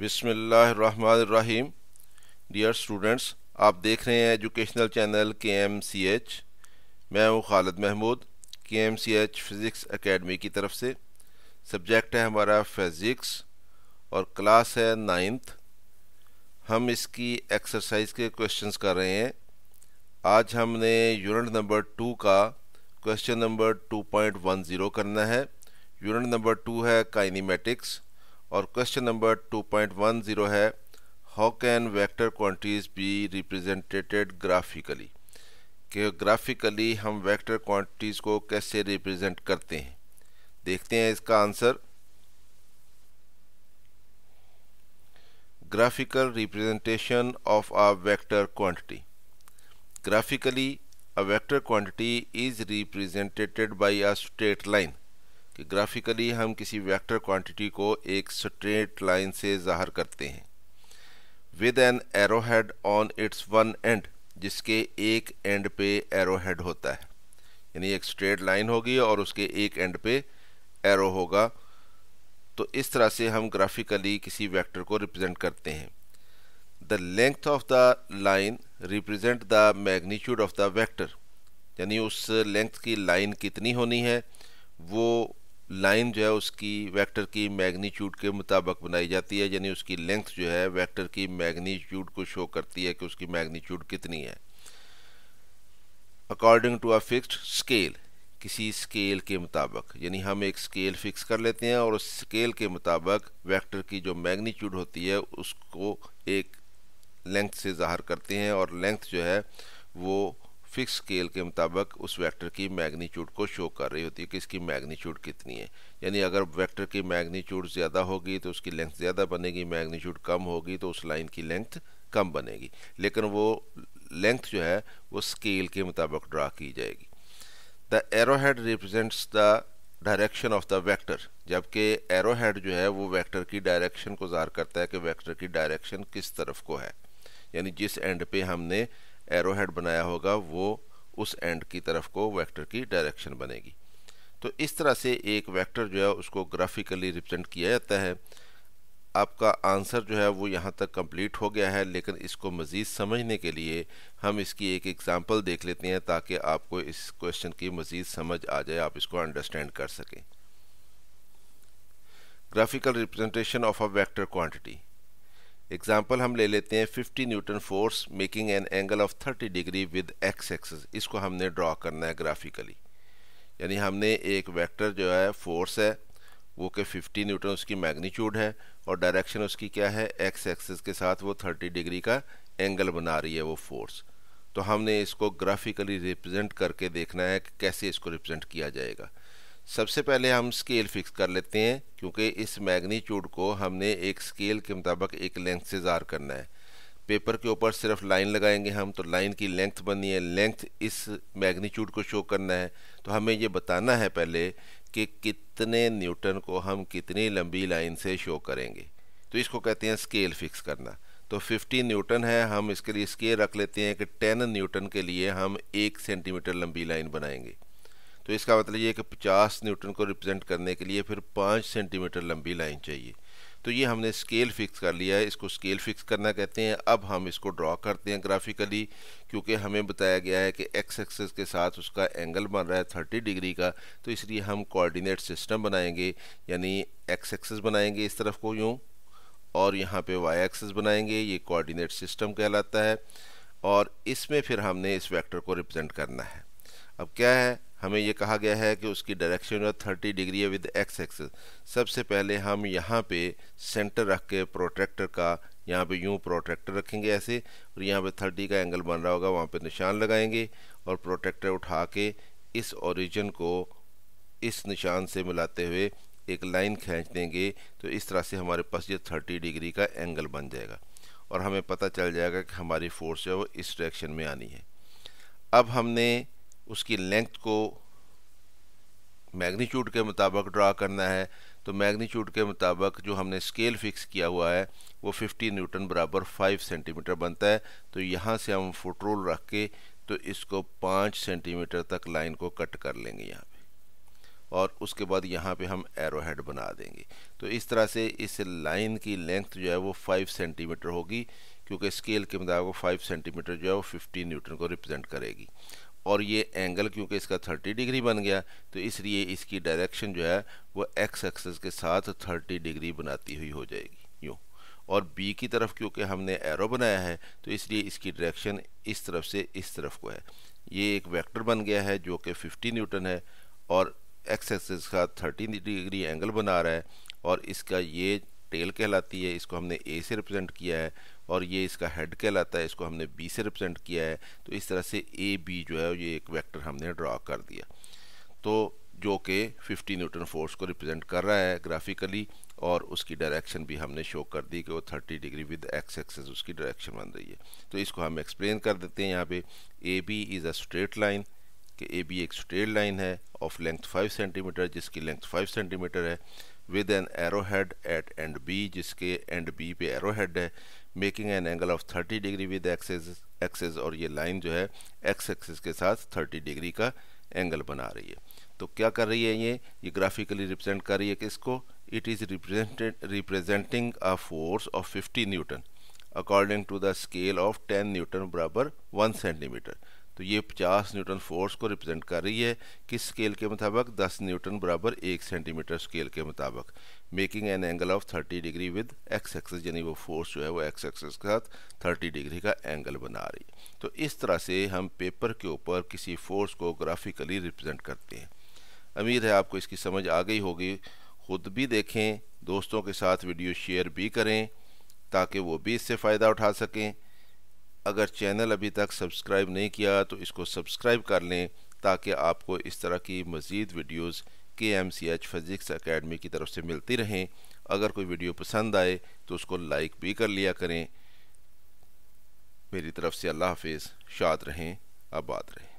बिसमीम dear students आप देख रहे हैं educational channel K M C H मैं हूँ Khalid Mahmood K M C H physics academy की तरफ से सब्जेक्ट है हमारा फ़िज़िक्स और क्लास है नाइन्थ हम इसकी एक्सरसाइज के क्वेश्चंस कर रहे हैं आज हमने यूनिट नंबर टू का question number two point one zero करना है यूनिट नंबर टू है काइनीमेटिक्स और क्वेश्चन नंबर 2.10 है how can vector quantities be represented graphically कि ग्राफिकली हम वेक्टर क्वांटिटीज को कैसे रिप्रेजेंट करते हैं देखते हैं इसका answer graphical representation of a vector quantity graphically a vector quantity is represented by a straight line कि ग्राफिकली हम किसी वेक्टर क्वांटिटी को एक स्ट्रेट लाइन से ज़ाहर करते हैं with an arrow head on its one end जिसके एक एंड पे एरो हेड होता है यानी एक स्ट्रेट लाइन होगी और उसके एक एंड पे एरो होगा तो इस तरह से हम ग्राफिकली किसी वेक्टर को रिप्रेजेंट करते हैं the length of the line represent the magnitude of the vector यानी उस लेंथ की लाइन कितनी होनी है वो लाइन जो है उसकी वेक्टर की मैग्नीट्यूड के मुताबिक बनाई जाती है यानी उसकी लेंथ जो है वेक्टर की मैग्नीट्यूड को शो करती है कि उसकी मैग्नीट्यूड कितनी है according to a fixed scale किसी स्केल के मुताबिक यानी हम एक स्केल फिक्स कर लेते हैं और उस स्केल के मुताबिक वेक्टर की जो मैग्नीट्यूड होती है उसको एक लेंथ से ज़ाहर करते हैं और लेंथ जो है वो फिक्स स्केल के मुताबिक उस वेक्टर की मैग्नीट्यूड को शो कर रही होती है कि इसकी मैग्नीट्यूड कितनी है यानी अगर वेक्टर की मैग्नीट्यूड ज़्यादा होगी तो उसकी लेंथ ज़्यादा बनेगी मैग्नीट्यूड कम होगी तो उस लाइन की लेंथ कम बनेगी लेकिन वो लेंथ जो है वो स्केल के मुताबिक ड्रा की जाएगी the arrow head represents the direction of the vector जबकि एरो हेड जो है वो वैक्टर की डायरेक्शन को ज़ाहिर करता है कि वैक्टर की डायरेक्शन किस तरफ को है यानी जिस एंड पे हमने एरोहेड बनाया होगा वो उस एंड की तरफ को वेक्टर की डायरेक्शन बनेगी तो इस तरह से एक वेक्टर जो है उसको ग्राफिकली रिप्रेजेंट किया जाता है आपका आंसर जो है वो यहाँ तक कंप्लीट हो गया है लेकिन इसको मज़ीद समझने के लिए हम इसकी एक एग्ज़ाम्पल देख लेते हैं ताकि आपको इस क्वेश्चन की मज़ीद समझ आ जाए आप इसको अंडरस्टैंड कर सकें graphical representation of a vector quantity example हम ले लेते हैं 50 newton force making an angle of 30 degree with x axis इसको हमने ड्रॉ करना है ग्राफिकली यानी हमने एक वेक्टर जो है फोर्स है वो कि 50 न्यूटन उसकी मैग्नीट्यूड है और डायरेक्शन उसकी क्या है एक्स एक्सेस के साथ वो 30 डिग्री का एंगल बना रही है वो फोर्स तो हमने इसको ग्राफिकली रिप्रजेंट करके देखना है कि कैसे इसको रिप्रजेंट किया जाएगा सबसे पहले हम स्केल फिक्स कर लेते हैं क्योंकि इस मैग्नीट्यूड को हमने एक स्केल के मुताबिक एक लेंथ से ज़ार करना है पेपर के ऊपर सिर्फ लाइन लगाएंगे हम तो लाइन की लेंथ बननी है लेंथ इस मैग्नीट्यूड को शो करना है तो हमें ये बताना है पहले कि कितने न्यूटन को हम कितनी लंबी लाइन से शो करेंगे तो इसको कहते हैं स्केल फिक्स करना तो 50 न्यूटन है हम इसके लिए स्केल रख लेते हैं कि 10 न्यूटन के लिए हम एक सेंटीमीटर लंबी लाइन बनाएंगे तो इसका मतलब ये है कि पचास न्यूटन को रिप्रेजेंट करने के लिए फिर पाँच सेंटीमीटर लंबी लाइन चाहिए तो ये हमने स्केल फिक्स कर लिया है इसको स्केल फिक्स करना कहते हैं अब हम इसको ड्रॉ करते हैं ग्राफिकली क्योंकि हमें बताया गया है कि एक्स एक्सेस के साथ उसका एंगल बन रहा है थर्टी डिग्री का तो इसलिए हम कोऑर्डिनेट सिस्टम बनाएंगे यानी एक्स एक्सेस बनाएंगे इस तरफ को यूँ और यहाँ पे वाई एक्सेस बनाएंगे ये कॉर्डिनेट सिस्टम कहलाता है और इसमें फिर हमने इस वैक्टर को रिप्रजेंट करना है अब क्या है हमें ये कहा गया है कि उसकी डायरेक्शन है 30 डिग्री है विद एक्स एक्सेस सबसे पहले हम यहाँ पे सेंटर रख के प्रोट्रैक्टर का यहाँ पे यूँ प्रोट्रैक्टर रखेंगे ऐसे और यहाँ पे 30 का एंगल बन रहा होगा वहाँ पे निशान लगाएंगे और प्रोट्रैक्टर उठा के इस ओरिजिन को इस निशान से मिलाते हुए एक लाइन खींच देंगे तो इस तरह से हमारे पास ये थर्टी डिग्री का एंगल बन जाएगा और हमें पता चल जाएगा कि हमारी फोर्स जो है वो इस डायरेक्शन में आनी है अब हमने उसकी लेंथ को मैग्नीट्यूड के मुताबिक ड्रा करना है तो मैग्नीट्यूड के मुताबिक जो हमने स्केल फिक्स किया हुआ है वो 50 न्यूटन बराबर 5 सेंटीमीटर बनता है तो यहाँ से हम फुट रोल रख के तो इसको 5 सेंटीमीटर तक लाइन को कट कर लेंगे यहाँ पे और उसके बाद यहाँ पे हम एरो हेड बना देंगे तो इस तरह से इस लाइन की लेंथ जो है वो फाइव सेंटीमीटर होगी क्योंकि स्केल के मुताबिक फाइव सेंटीमीटर जो है वो फिफ्टी न्यूटन को रिप्रेजेंट करेगी और ये एंगल क्योंकि इसका थर्टी डिग्री बन गया तो इसलिए इसकी डायरेक्शन जो है वो एक्स एक्सेस के साथ थर्टी डिग्री बनाती हुई हो जाएगी यूँ और बी की तरफ क्योंकि हमने एरो बनाया है तो इसलिए इसकी डायरेक्शन इस तरफ से इस तरफ को है ये एक वेक्टर बन गया है जो कि 50 न्यूटन है और एक्स एक्सेस का 30 डिग्री एंगल बना रहा है और इसका ये टेल कहलाती है इसको हमने ए से रिप्रेजेंट किया है और ये इसका हेड कहलाता है इसको हमने बी से रिप्रेजेंट किया है तो इस तरह से ए बी जो है ये एक वेक्टर हमने ड्रा कर दिया तो जो कि 50 न्यूटन फोर्स को रिप्रेजेंट कर रहा है ग्राफिकली और उसकी डायरेक्शन भी हमने शो कर दी कि वो 30 डिग्री विद एक्स एक्सेस उसकी डायरेक्शन बन रही है तो इसको हम एक्सप्लेन कर देते हैं यहाँ पे A B is a straight line कि ए बी एक स्ट्रेट लाइन है ऑफ लेंथ 5 सेंटीमीटर जिसकी लेंथ 5 सेंटीमीटर है with an arrow head at end B जिसके एंड बी पे एरो हेड है making an angle of 30 degree with axis axis और ये लाइन जो है एक्स एक्सेस के साथ 30 डिग्री का एंगल बना रही है तो क्या कर रही है ये ये ग्राफिकली रिप्रेजेंट कर रही है किसको it is represented representing a force of 50 newton according to the scale of 10 newton बराबर 1 सेंटीमीटर तो ये 50 न्यूटन फोर्स को रिप्रेजेंट कर रही है किस स्केल के मुताबिक 10 न्यूटन बराबर एक सेंटीमीटर स्केल के मुताबिक making an angle of 30 degree with x axis यानी वो फोर्स जो है वो एक्स एक्सेस के साथ 30 डिग्री का एंगल बना रही तो इस तरह से हम पेपर के ऊपर किसी फोर्स को ग्राफिकली रिप्रजेंट करते हैं उम्मीद है आपको इसकी समझ आ गई होगी खुद भी देखें दोस्तों के साथ वीडियो शेयर भी करें ताकि वो भी इससे फ़ायदा उठा सकें अगर चैनल अभी तक सब्सक्राइब नहीं किया तो इसको सब्सक्राइब कर लें ताकि आपको इस तरह की मज़ीद videos K M C H physics academy की तरफ से मिलती रहें अगर कोई वीडियो पसंद आए तो उसको लाइक भी कर लिया करें मेरी तरफ से अल्लाह हाफिज़ शाद रहें आबाद रहें